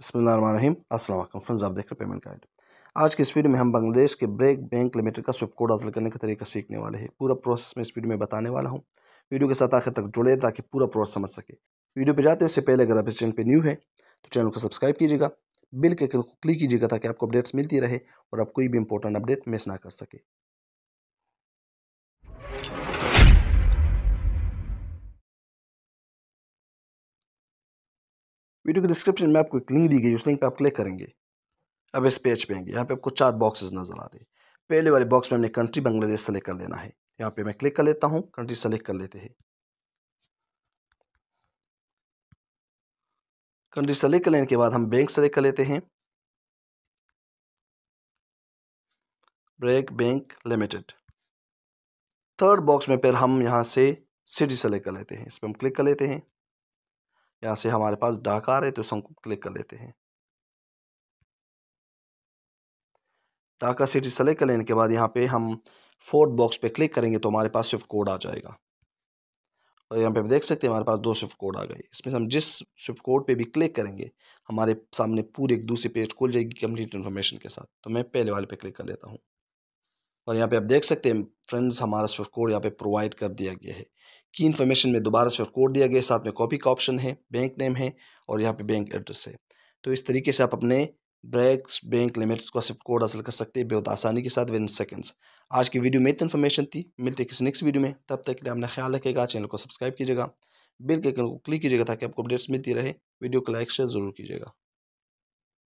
बसमीम असल फ्रेंड्स आप देख रहे पेमेंट गाइड आज की इस वीडियो में हम बांग्लादेश के ब्रेक बैंक लिमिटेड का स्विफ्ट कोड हासिल करने का तरीका सीखने वाले हैं पूरा प्रोसेस मैं इस वीडियो में बताने वाला हूँ वीडियो के साथ आखिर तक जुड़े ताकि पूरा प्रोसेस समझ सके वीडियो पर जाते हैं उससे पहले अगर आप इस चैनल पर न्यू है तो चैनल को सब्सक्राइब कीजिएगा बिल के क्लिक कीजिएगा ताकि आपको अपडेट्स मिलती रहे और आप कोई भी इंपॉर्टेंट अपडेट मिस ना कर सके वीडियो के डिस्क्रिप्शन में आपको एक लिंक दी गई उस लिंक पर आप क्लिक करेंगे अब इस पेज पे आएंगे यहाँ पे आपको चार बॉक्सेस नज़र आ रहे हैं पहले वाले बॉक्स में हमने कंट्री बांग्लादेश सेलेक्ट कर लेना है यहाँ पे मैं क्लिक कर लेता हूँ कंट्री सेलेक्ट कर लेते हैं कंट्री सेलेक्ट कर लेने के बाद हम बैंक सेलेक्ट कर लेते हैं BRAC bank limited third box में फिर हम यहाँ से सिटी सेलेक्ट कर लेते हैं इस पर हम क्लिक कर लेते हैं यहाँ से हमारे पास डाक आ रहे तो हमको क्लिक कर लेते हैं डाका सिटी सेलेक्ट कर लेने के बाद यहाँ पे हम फोर्थ बॉक्स पे क्लिक करेंगे तो हमारे पास स्विफ्ट कोड आ जाएगा और यहाँ पे हम देख सकते हैं हमारे पास दो स्विफ्ट कोड आ गए इसमें से हम जिस स्विफ्ट कोड पे भी क्लिक करेंगे हमारे सामने पूरे एक दूसरे पेज खुल जाएगी कंप्लीट इन्फॉर्मेशन के साथ तो मैं पहले वाले पे क्लिक कर लेता हूँ और यहाँ पे आप देख सकते हैं फ्रेंड्स हमारा स्विफ्ट कोड यहाँ पे प्रोवाइड कर दिया गया है की इन्फॉर्मेशन में दोबारा स्विफ्ट कोड दिया गया है साथ में कॉपी का ऑप्शन है बैंक नेम है और यहाँ पे बैंक एड्रेस है तो इस तरीके से आप अपने ब्रैक्स बैंक लिमिटेड का स्विफ्ट कोड हासिल कर सकते हैं बेहद आसानी के साथ विद सेकंड्स आज की वीडियो में इतनी इन्फॉर्मेशन थी मिलते हैं किसी नेक्स्ट वीडियो में तब तक के लिए अपना ख्याल रखेगा चैनल को सब्सक्राइब कीजिएगा बिल के आइकन को क्लिक कीजिएगा ताकि आपको अपडेट्स मिलती रहे वीडियो को लाइक शेयर जरूर कीजिएगा